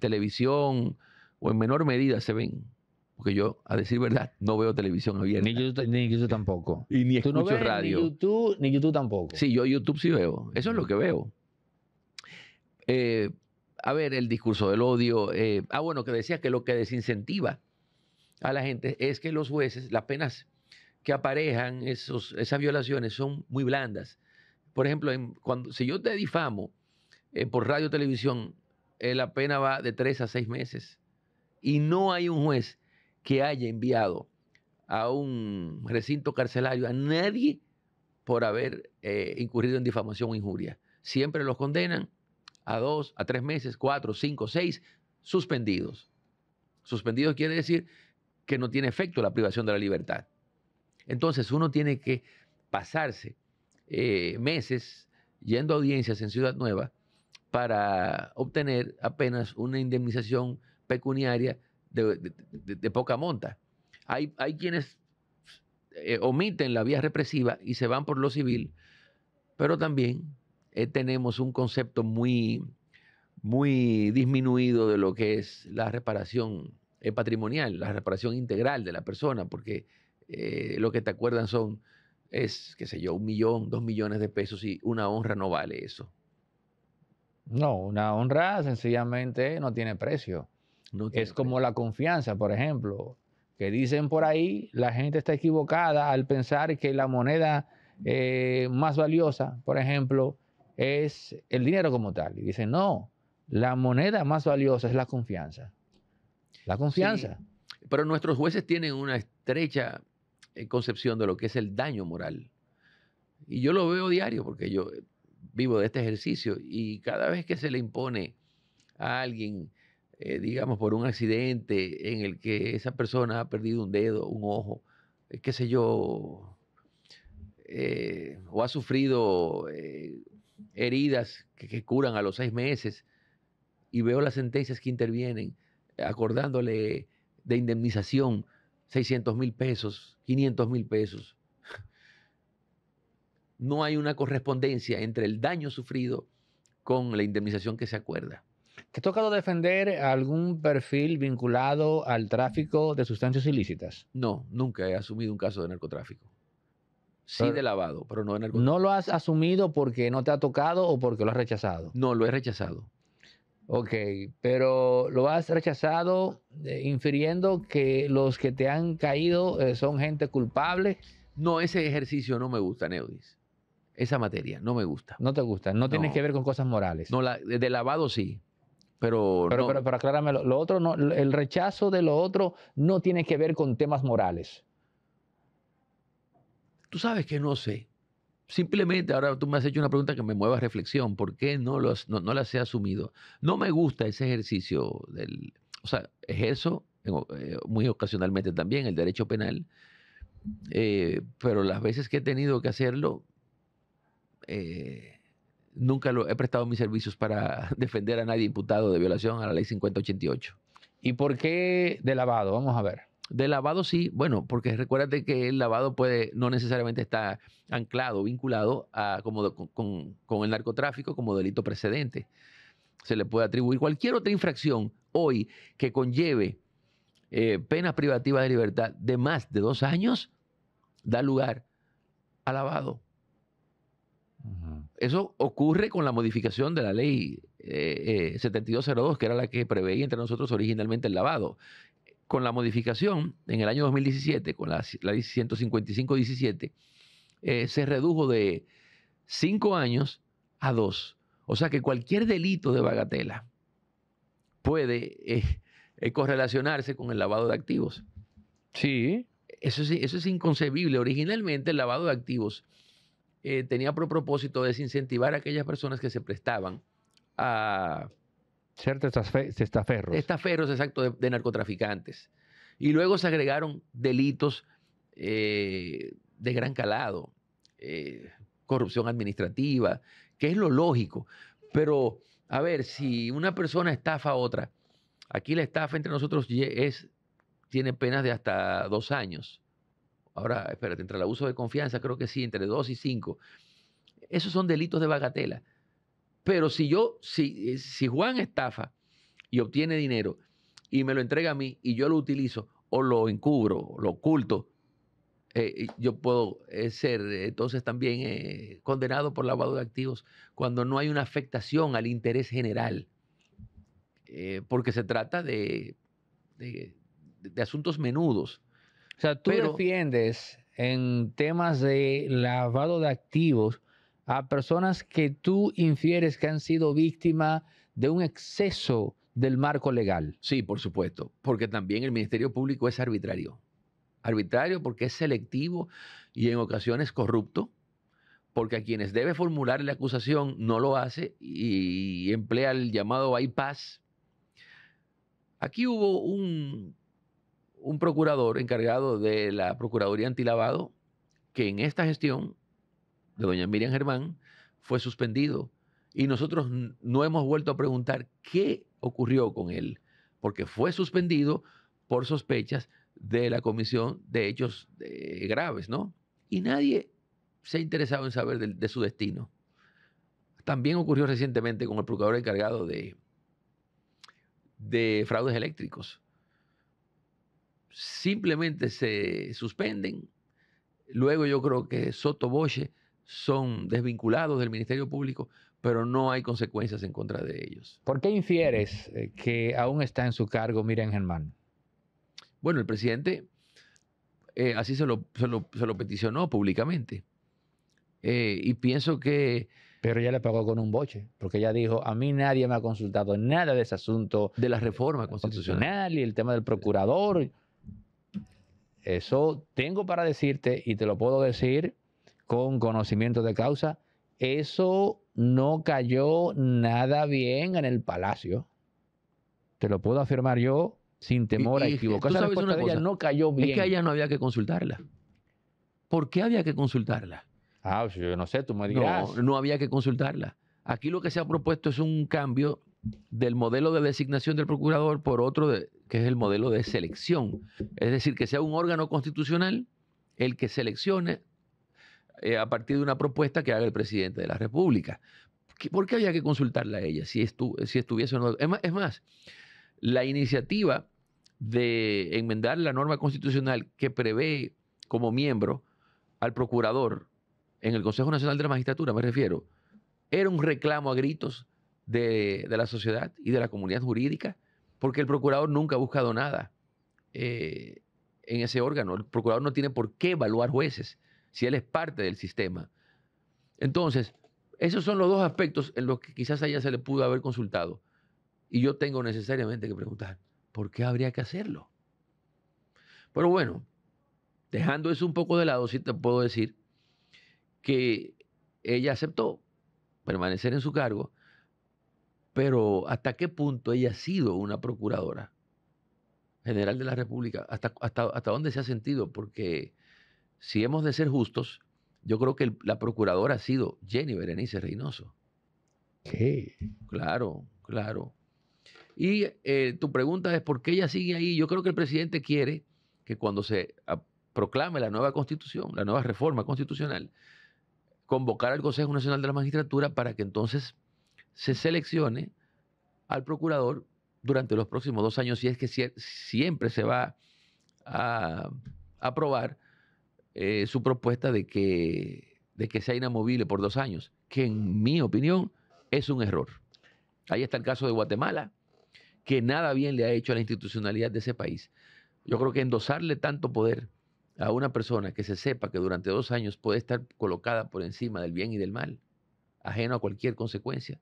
A: televisión o en menor medida se ven. Porque yo, a decir verdad, no veo televisión abierta. Ni YouTube, ni YouTube tampoco. Y ni escucho radio. Ni
B: YouTube, ni YouTube tampoco.
A: Sí, yo YouTube sí veo. Eso es lo que veo. Eh, a ver, el discurso del odio. Eh, ah, bueno, que decías que lo que desincentiva a la gente es que los jueces, las penas que aparejan esos, esas violaciones son muy blandas. Por ejemplo, cuando, si yo te difamo eh, por radio o televisión, eh, la pena va de tres a seis meses. Y no hay un juez que haya enviado a un recinto carcelario a nadie por haber eh, incurrido en difamación o injuria. Siempre los condenan a dos, a tres meses, cuatro, cinco, seis, suspendidos. Suspendidos quiere decir que no tiene efecto la privación de la libertad. Entonces uno tiene que pasarse eh, meses yendo a audiencias en Ciudad Nueva para obtener apenas una indemnización pecuniaria de, poca monta. Hay, hay quienes eh, omiten la vía represiva y se van por lo civil, pero también eh, tenemos un concepto muy, muy disminuido de lo que es la reparación es eh, patrimonial, la reparación integral de la persona, porque eh, lo que te acuerdan son, es, qué sé yo, un millón, dos millones de pesos y una honra no vale eso.
B: No, una honra sencillamente no tiene precio. es como la confianza, por ejemplo, que dicen por ahí, la gente está equivocada al pensar que la moneda eh, más valiosa, por ejemplo, es el dinero como tal. Y dicen, no, la moneda más valiosa es la confianza. La confianza.
A: pero nuestros jueces tienen una estrecha eh, concepción de lo que es el daño moral. Y yo lo veo diario porque yo vivo de este ejercicio y cada vez que se le impone a alguien, eh, digamos, por un accidente en el que esa persona ha perdido un dedo, un ojo, eh, qué sé yo, o ha sufrido heridas que curan a los seis meses, y veo las sentencias que intervienen, acordándole de indemnización 600 mil pesos, 500 mil pesos. No hay una correspondencia entre el daño sufrido con la indemnización que se acuerda.
B: ¿Te ha tocado defender algún perfil vinculado al tráfico de sustancias ilícitas? No, nunca he asumido un caso
A: de narcotráfico. Sí de lavado, pero no de narcotráfico. ¿No lo
B: has asumido porque no te ha tocado o porque lo has rechazado? No, lo he rechazado. Ok, pero lo has rechazado eh, infiriendo que los que te han caído eh, son gente culpable.
A: No, ese ejercicio no me gusta, Neudis. Esa materia no me gusta. No te gusta, no, tiene que ver con cosas morales. No, de lavado sí, pero... Pero, no.
B: pero, aclárame, lo otro no, el rechazo de lo otro no tiene que ver con temas morales.
A: Tú sabes que no sé simplemente, ahora tú me has hecho una pregunta que me mueva a reflexión, ¿por qué no, no, las he asumido? No me gusta ese ejercicio del, o sea, ejerzo eh, muy ocasionalmente también el derecho penal, eh, pero las veces que he tenido que hacerlo, eh, nunca lo, he prestado mis servicios para defender a nadie imputado de violación a la ley 5088. ¿Y por qué de lavado? Vamos a ver. De lavado sí, bueno, porque recuérdate que el lavado puede, no necesariamente está anclado, vinculado a, como, con, el narcotráfico como delito precedente. Se le puede atribuir cualquier otra infracción hoy que conlleve eh, penas privativas de libertad de más de dos años, da lugar a lavado. Eso ocurre con la modificación de la ley 7202, eh, eh, que era la que preveía entre nosotros originalmente el lavado con la modificación en el año 2017, con la, 155-17, eh, se redujo de cinco años a dos. O sea que cualquier delito de bagatela puede eh, eh, correlacionarse con el lavado de activos. Sí. Eso es, eso es inconcebible. Originalmente el lavado de activos tenía por propósito desincentivar a aquellas personas que se prestaban a ferros. estaferos estaferos, exacto, de, narcotraficantes. Y luego se agregaron delitos eh, de gran calado, eh, corrupción administrativa, que es lo lógico. Pero, a ver, si una persona estafa a otra, aquí la estafa entre nosotros es, tiene penas de hasta dos años. Ahora, espérate, entre el abuso de confianza, creo que sí, entre dos y cinco. Esos son delitos de bagatela. Pero si yo, si, eh, si Juan estafa y obtiene dinero y me lo entrega a mí y yo lo utilizo o lo encubro, lo oculto, eh, yo puedo eh, ser entonces también condenado por lavado de activos cuando no hay una afectación al interés general, porque se trata de, asuntos menudos. O sea, tú defiendes
B: en temas de lavado de activos a personas que tú infieres
A: que han sido víctimas de un exceso del marco legal. Sí, por supuesto, porque también el Ministerio Público es arbitrario. Arbitrario porque es selectivo y en ocasiones corrupto, porque a quienes debe formular la acusación no lo hace y emplea el llamado bypass. Aquí hubo un, un procurador encargado de la Procuraduría Antilavado que en esta gestión de doña Miriam Germán fue suspendido y nosotros no hemos vuelto a preguntar qué ocurrió con él, porque fue suspendido por sospechas de la comisión de hechos eh, graves, ¿no? Y nadie se ha interesado en saber de, su destino. También ocurrió recientemente con el procurador encargado de, de fraudes eléctricos. Simplemente se suspenden. Luego yo creo que Soto Bosche son desvinculados del Ministerio Público, pero no hay consecuencias en contra de ellos. ¿Por qué infieres eh, que aún está en su cargo Miren Germán? Bueno, el presidente eh, así se lo, se, lo, peticionó públicamente. Eh, y pienso que... Pero ya le pagó con un
B: boche, porque ella dijo, a mí nadie me ha consultado nada de ese asunto. De la reforma constitucional y el tema del procurador. Eso tengo para decirte y te lo puedo decir con conocimiento de causa, eso no cayó nada bien en el palacio. Te lo puedo afirmar yo
A: sin temor a equivocarse. no cayó bien. Es que a ella no había que consultarla. ¿Por qué había que consultarla? Ah, pues yo no sé, tú me No, no había que consultarla. Aquí lo que se ha propuesto es un cambio del modelo de designación del procurador por otro de, que es el modelo de selección. Es decir, que sea un órgano constitucional el que seleccione eh, a partir de una propuesta que haga el presidente de la República. ¿Por qué había que consultarla a ella si, si estuviese o no? Es más, la iniciativa de enmendar la norma constitucional que prevé como miembro al procurador en el Consejo Nacional de la Magistratura, me refiero, era un reclamo a gritos de, la sociedad y de la comunidad jurídica, porque el procurador nunca ha buscado nada eh, en ese órgano. El procurador no tiene por qué evaluar jueces si él es parte del sistema. Entonces, esos son los dos aspectos en los que quizás a ella se le pudo haber consultado. Y yo tengo necesariamente que preguntar, ¿por qué habría que hacerlo? Pero bueno, dejando eso un poco de lado, sí te puedo decir que ella aceptó permanecer en su cargo, pero ¿hasta qué punto ella ha sido una procuradora general de la República? ¿Hasta, hasta, hasta dónde se ha sentido? Porque si hemos de ser justos, yo creo que la procuradora ha sido Jenny Berenice Reynoso. Sí. Claro, claro. Y eh, tu pregunta es por qué ella sigue ahí. Yo creo que el presidente quiere que cuando se ah, proclame la nueva constitución, la nueva reforma constitucional, convocar al Consejo Nacional de la Magistratura para que entonces se seleccione al procurador durante los próximos dos años, si es que siempre se va a aprobar eh, su propuesta de que, de que sea inamovible por dos años, que en mi opinión es un error. Ahí está el caso de Guatemala, que nada bien le ha hecho a la institucionalidad de ese país. Yo creo que endosarle tanto poder a una persona que se sepa que durante dos años puede estar colocada por encima del bien y del mal, ajeno a cualquier consecuencia.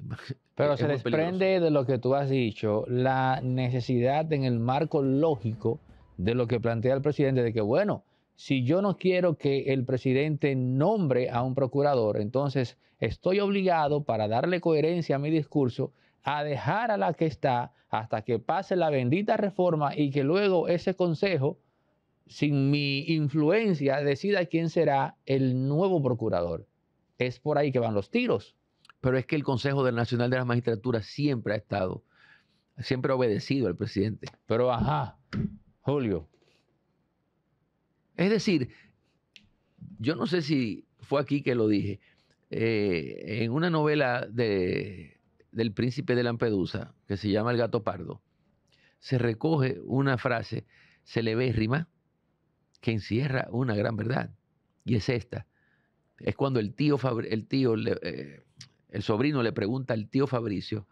A: Pero se desprende
B: de lo que tú has dicho la necesidad en el marco lógico de lo que plantea el presidente, de que, bueno, si yo no quiero que el presidente nombre a un procurador, entonces estoy obligado, para darle coherencia a mi discurso, a dejar a la que está hasta que pase la bendita reforma y que luego ese consejo, sin mi
A: influencia, decida quién será el nuevo procurador. Es por ahí que van los tiros. Pero es que el Consejo del Nacional de la Magistratura siempre ha estado, siempre ha obedecido al presidente. Pero ajá, Julio. Es decir, yo no sé si fue aquí que lo dije, eh, en una novela de, del príncipe de Lampedusa, que se llama El gato pardo, se recoge una frase se le ve rima, que encierra una gran verdad, y es esta. Es cuando el tío, el, tío eh, el sobrino le pregunta al tío Fabricio,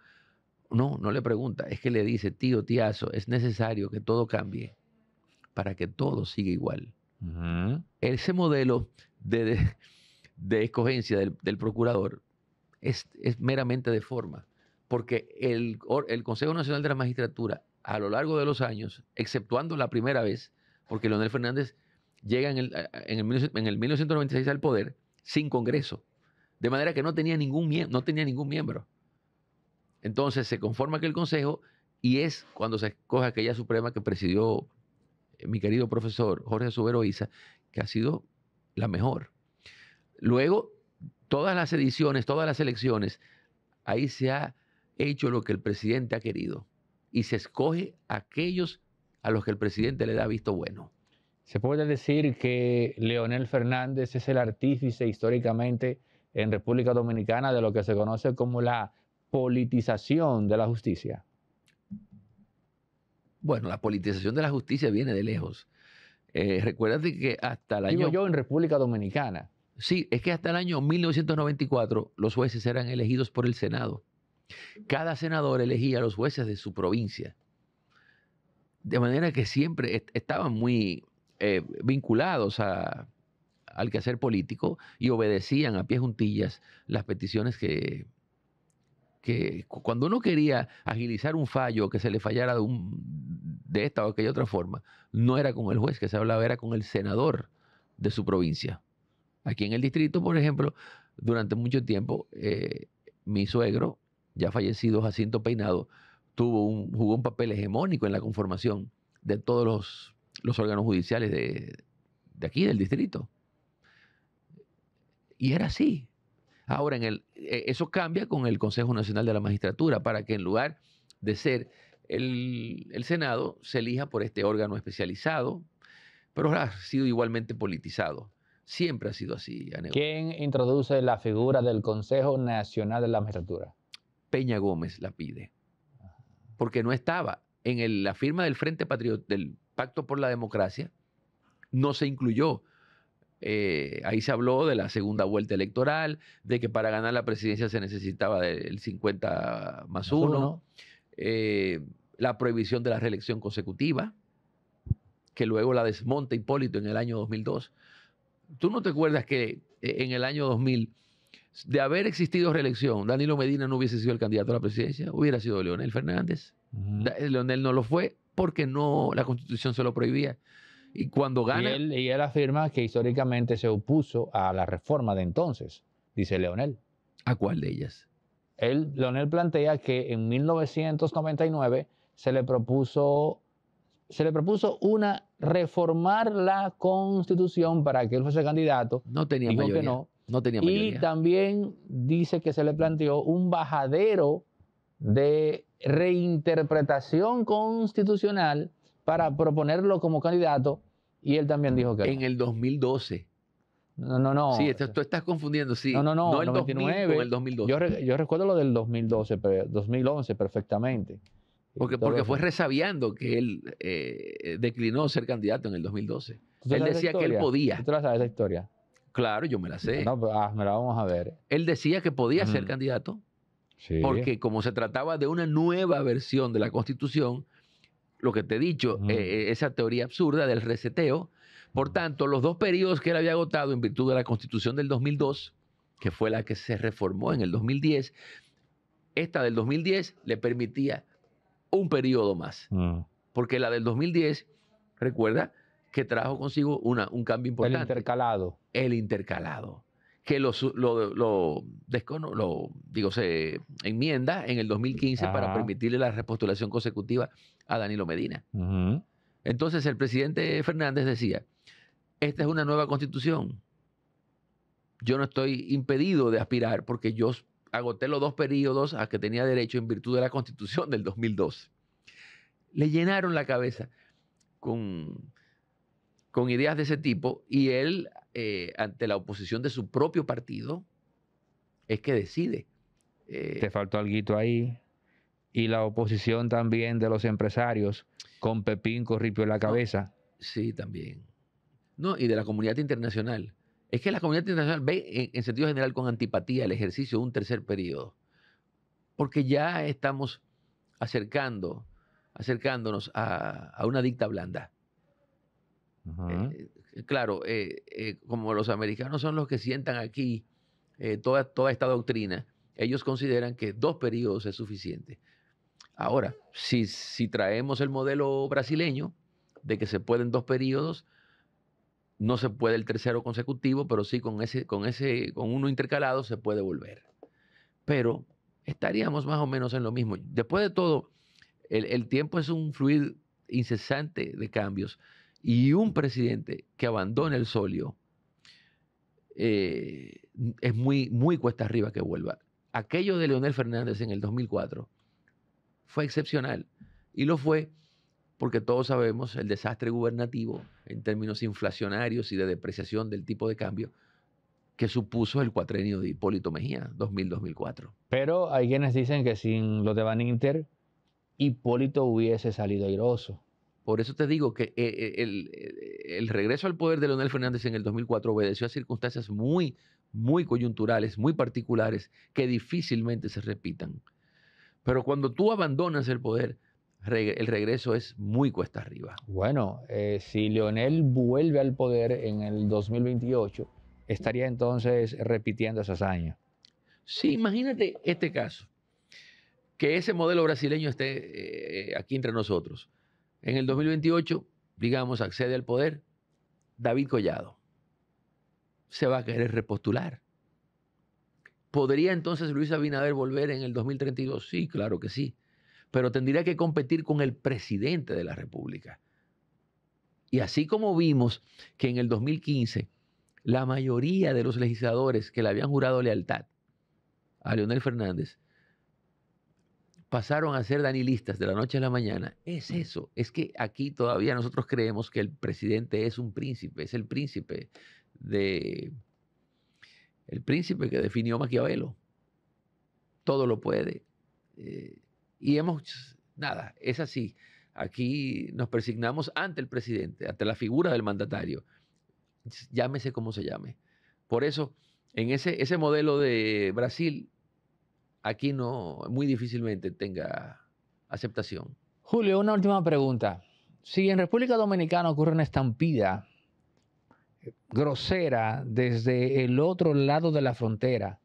A: no, no le pregunta, es que le dice, tío, tiazo, es necesario que todo cambie para que todo siga igual. Ese modelo de, escogencia del, procurador es, meramente de forma, porque el, el Consejo Nacional de la Magistratura, a lo largo de los años, exceptuando la primera vez, porque Leonel Fernández llega en el, 1996 al poder sin Congreso, de manera que no tenía ningún, no tenía ningún miembro. Entonces se conforma aquel Consejo y es cuando se escoge aquella Suprema que presidió mi querido profesor Jorge Subero Isa, que ha sido la mejor. Luego, todas las ediciones, todas las elecciones, ahí se ha hecho lo que el presidente ha querido y se escoge aquellos a los que el presidente le da visto bueno. Se puede decir
B: que Leonel Fernández es el artífice históricamente en República Dominicana de lo que se conoce como la politización de la justicia.
A: Bueno, la politización de la justicia viene de lejos. Eh, que hasta el año... yo en República Dominicana. Sí, es que hasta el año 1994 los jueces eran elegidos por el Senado. Cada senador elegía a los jueces de su provincia. De manera que siempre estaban muy eh, vinculados al quehacer político y obedecían a pies juntillas las peticiones que, que cuando uno quería agilizar un fallo, que se le fallara de, un, de esta o aquella otra forma, no era con el juez que se hablaba, era con el senador de su provincia. Aquí en el distrito, por ejemplo, durante mucho tiempo, eh, mi suegro, ya fallecido Jacinto Peinado, tuvo un, jugó un papel hegemónico en la conformación de todos los, órganos judiciales de, de aquí, del distrito. Y era así, Ahora, en el, eh, eso cambia con el Consejo Nacional de la Magistratura para que en lugar de ser el, Senado, se elija por este órgano especializado, pero ha sido igualmente politizado. Siempre ha sido así. Aneu. ¿Quién introduce la figura del Consejo Nacional de la Magistratura? Peña Gómez la pide, porque no estaba en la firma del Frente Patriótico del Pacto por la Democracia, no se incluyó eh, ahí se habló de la segunda vuelta electoral, de que para ganar la presidencia se necesitaba del 50 más 1, eh, la prohibición de la reelección consecutiva, que luego la desmonta Hipólito en el año 2002. ¿Tú no te acuerdas que eh, en el año 2000, de haber existido reelección, Danilo Medina no hubiese sido el candidato a la presidencia? Hubiera sido Leonel Fernández. Leonel no lo fue porque no, la constitución se lo prohibía. Y cuando gana...
B: él, afirma que históricamente se opuso a la reforma de entonces, dice Leonel. ¿A
A: cuál de ellas?
B: Leonel plantea que en 1999 se le propuso se le propuso una reformar la constitución para que él fuese candidato. No tenía Dijo no. no tenía mayoría. Y también dice que se le planteó un bajadero de reinterpretación constitucional para proponerlo como candidato y él también dijo
A: que En el 2012. No, no, no. Sí, tú estás confundiendo, sí. No, no, no. no el el 2012.
B: Yo, recuerdo lo del 2012, 2011 perfectamente. Porque,
A: porque fue resabiando que él eh, declinó ser candidato en el 2012. Él decía que él podía.
B: ¿Tú la sabes esa historia?
A: Claro, yo me la sé. No, ah, me la vamos a ver. Él decía que podía ser candidato. Sí. Porque como se trataba de una nueva versión de la Constitución, lo que te he dicho, eh, esa teoría absurda del reseteo. Por tanto, los dos periodos que él había agotado en virtud de la Constitución del 2002, que fue la que se reformó en el 2010, esta del 2010 le permitía un periodo más. Mm. Porque la del 2010, recuerda, que trajo consigo una, un cambio importante. El intercalado. El intercalado que lo, lo, lo, digo, se enmienda en el 2015 para permitirle la repostulación consecutiva a Danilo Medina. Entonces el presidente Fernández decía, esta es una nueva constitución. Yo no estoy impedido de aspirar porque yo agoté los dos periodos a que tenía derecho en virtud de la constitución del 2012 Le llenaron la cabeza con, con ideas de ese tipo y él eh, ante la oposición de su propio partido, es que
B: decide. Eh, Te faltó algo ahí. Y la oposición también de los empresarios, con Pepín Corripio en la cabeza. sí, también.
A: No, y de la comunidad internacional. Es que la comunidad internacional ve en, sentido general con antipatía el ejercicio de un tercer periodo. Porque ya estamos acercando, acercándonos a, una dicta blanda claro, eh, eh, como los americanos son los que sientan aquí eh, toda, toda esta doctrina, ellos consideran que dos periodos es suficiente. Ahora, si, si traemos el modelo brasileño, de que se pueden dos periodos, no se puede el tercero consecutivo, pero sí con ese, con ese, con uno intercalado se puede volver. Pero estaríamos más o menos en lo mismo. Después de todo, el, tiempo es un fluido incesante de cambios. Y un presidente que abandone el solio eh, es muy, muy cuesta arriba que vuelva. Aquello de Leonel Fernández en el 2004 fue excepcional. Y lo fue porque todos sabemos el desastre gubernativo en términos inflacionarios y de depreciación del tipo de cambio que supuso el cuatrenio de Hipólito Mejía, 2000-2004. Pero hay quienes dicen que sin los de Van Inter, Hipólito hubiese salido airoso. Por eso te digo que eh, eh, eh, el, regreso al poder de Leonel Fernández en el 2004 obedeció a circunstancias muy, muy coyunturales, muy particulares, que difícilmente se repitan. Pero cuando tú abandonas el poder, el regreso es muy cuesta arriba. Bueno, si Leonel vuelve al poder en
B: el 2028, estaría entonces repitiendo esa hazaña.
A: Sí, imagínate este caso, que ese modelo brasileño esté aquí entre nosotros en el 2028, digamos, accede al poder David Collado. Se va a querer repostular. ¿Podría entonces Luis Abinader volver en el 2032? Sí, claro que sí. Pero tendría que competir con el presidente de la República. Y así como vimos que en el 2015 la mayoría de los legisladores que le habían jurado lealtad a Leonel Fernández pasaron a ser danilistas de la noche a la mañana, es mm. eso. Es que aquí todavía nosotros creemos que el presidente es un príncipe, es el príncipe de. El príncipe que definió Maquiavelo. Todo lo puede. Eh, y hemos. Nada, es así. Aquí nos persignamos ante el presidente, ante la figura del mandatario. Llámese como se llame. Por eso, en ese, ese modelo de Brasil, aquí no, muy difícilmente tenga aceptación. Julio,
B: una última pregunta. Si en República Dominicana ocurre una estampida eh, grosera desde el otro lado de la frontera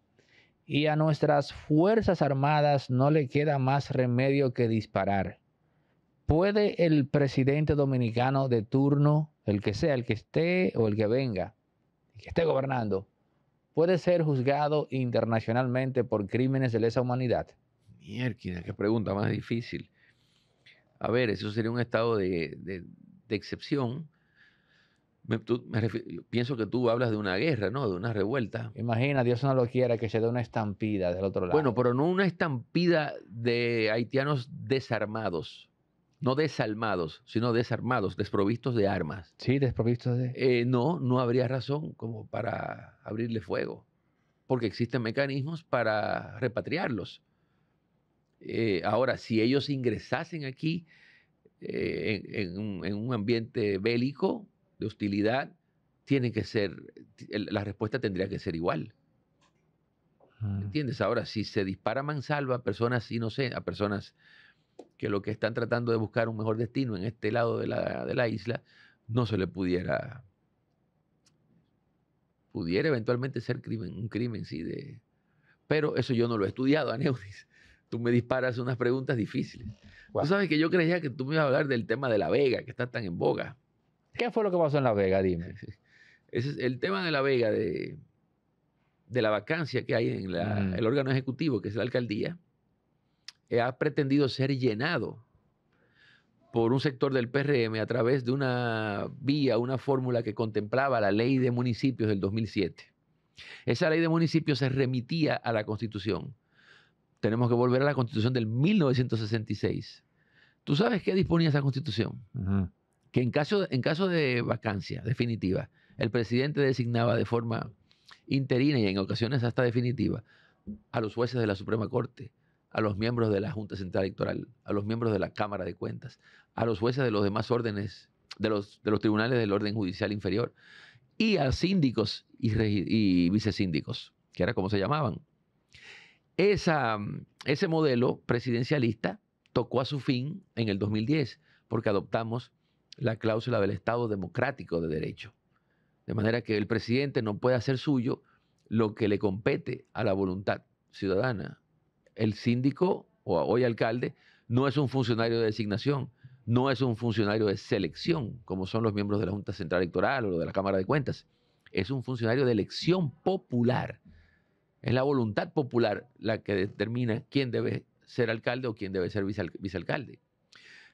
B: y a nuestras Fuerzas Armadas no le queda más remedio que disparar, ¿puede el presidente dominicano de turno, el que sea, el que esté o el que venga, el que esté gobernando, puede ser juzgado internacionalmente por crímenes de lesa humanidad?
A: Mierda, qué pregunta más difícil. A ver, eso sería un estado de, excepción. pienso que tú hablas de una guerra, ¿no? De una revuelta. Imagina, Dios no lo quiera, que se dé una estampida del otro lado. Bueno, pero no una estampida de haitianos desarmados no desarmados, sino desarmados, desprovistos de armas. Sí, desprovistos de... Eh, no, no habría razón como para abrirle fuego, porque existen mecanismos para repatriarlos. Eh, ahora, si ellos ingresasen aquí eh, en, un, ambiente bélico, de hostilidad, tiene que ser, la respuesta tendría que ser igual. Ah. ¿Entiendes? Ahora, si se dispara mansalva a personas no y sé, a personas que lo que están tratando de buscar un mejor destino en este lado de la, isla no se le pudiera, pudiera eventualmente ser crimen, un crimen, sí, de... Pero eso yo no lo he estudiado, Aneudis. Tú me disparas unas preguntas difíciles. Tú sabes que yo creía que tú me ibas a hablar del tema de La Vega, que está tan en boga. ¿Qué fue lo que pasó en La Vega? Dime. es el tema de La Vega, de, de la vacancia que hay en mm. el órgano ejecutivo, que es la alcaldía, ha pretendido ser llenado por un sector del PRM a través de una vía, una fórmula que contemplaba la ley de municipios del 2007. Esa ley de municipios se remitía a la constitución. Tenemos que volver a la constitución del 1966. ¿Tú sabes qué disponía esa constitución? Que en caso, en caso de vacancia definitiva, el presidente designaba de forma interina y en ocasiones hasta definitiva a los jueces de la Suprema Corte a los miembros de la Junta Central Electoral, a los miembros de la Cámara de Cuentas, a los jueces de los demás órdenes, de los, tribunales del orden judicial inferior, y a síndicos y, y vicesíndicos, que era como se llamaban. Esa, ese modelo presidencialista tocó a su fin en el 2010, porque adoptamos la cláusula del Estado democrático de derecho. De manera que el presidente no puede hacer suyo lo que le compete a la voluntad ciudadana, el síndico o hoy alcalde no es un funcionario de designación, no es un funcionario de selección, como son los miembros de la Junta Central Electoral o de la Cámara de Cuentas. Es un funcionario de elección popular. Es la voluntad popular la que determina quién debe ser alcalde o quién debe ser vicealcalde.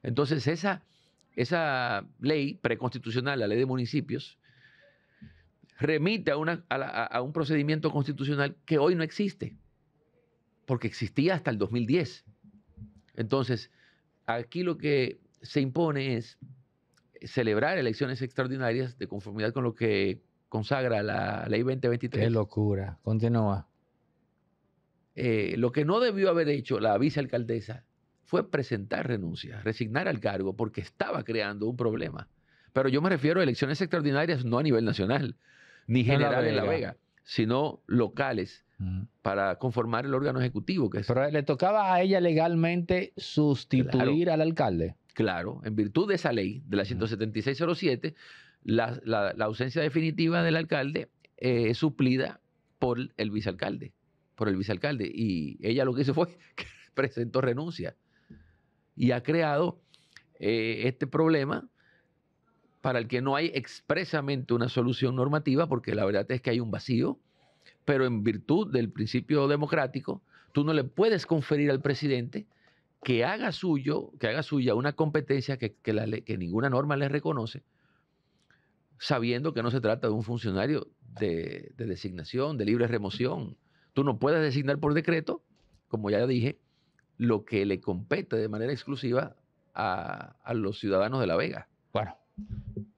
A: Entonces, esa, esa ley preconstitucional, la ley de municipios, remite a, a un procedimiento constitucional que hoy no existe porque existía hasta el 2010. Entonces, aquí lo que se impone es celebrar elecciones extraordinarias de conformidad con lo que consagra la ley 2023. Qué
B: locura. Continúa.
A: Eh, lo que no debió haber hecho la vicealcaldesa fue presentar renuncia, resignar al cargo, porque estaba creando un problema. Pero yo me refiero a elecciones extraordinarias no a nivel nacional, ni general en la Vega sino locales para conformar el órgano ejecutivo. Que Pero le tocaba a ella legalmente sustituir al alcalde. Claro, en virtud de esa ley, de la 17607, la, la, la ausencia definitiva del alcalde eh, es suplida por el vicealcalde, por el vicealcalde. Y ella lo que hizo fue que presentó renuncia y ha creado eh, este problema para el que no hay expresamente una solución normativa, porque la verdad es que hay un vacío pero en virtud del principio democrático, tú no le puedes conferir al presidente que haga suyo, que haga suya una competencia que, ninguna norma le reconoce, sabiendo que no se trata de un funcionario de, designación, de libre remoción. Tú no puedes designar por decreto, como ya dije, lo que le compete de manera exclusiva a, a los ciudadanos de La Vega. Bueno,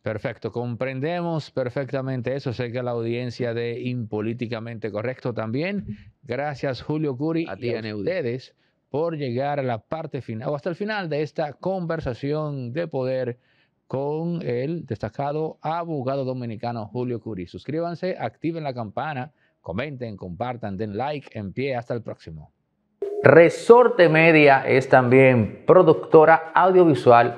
A: Perfecto, comprendemos perfectamente
B: eso. Sé que la audiencia de Impolíticamente Correcto también. Gracias, Julio Curi, a, ti, y a ustedes por llegar a la parte final o hasta el final de esta conversación de poder con el destacado abogado dominicano Julio Curi. Suscríbanse, activen la campana, comenten, compartan, den like, en pie. Hasta el próximo. Resorte Media es también productora audiovisual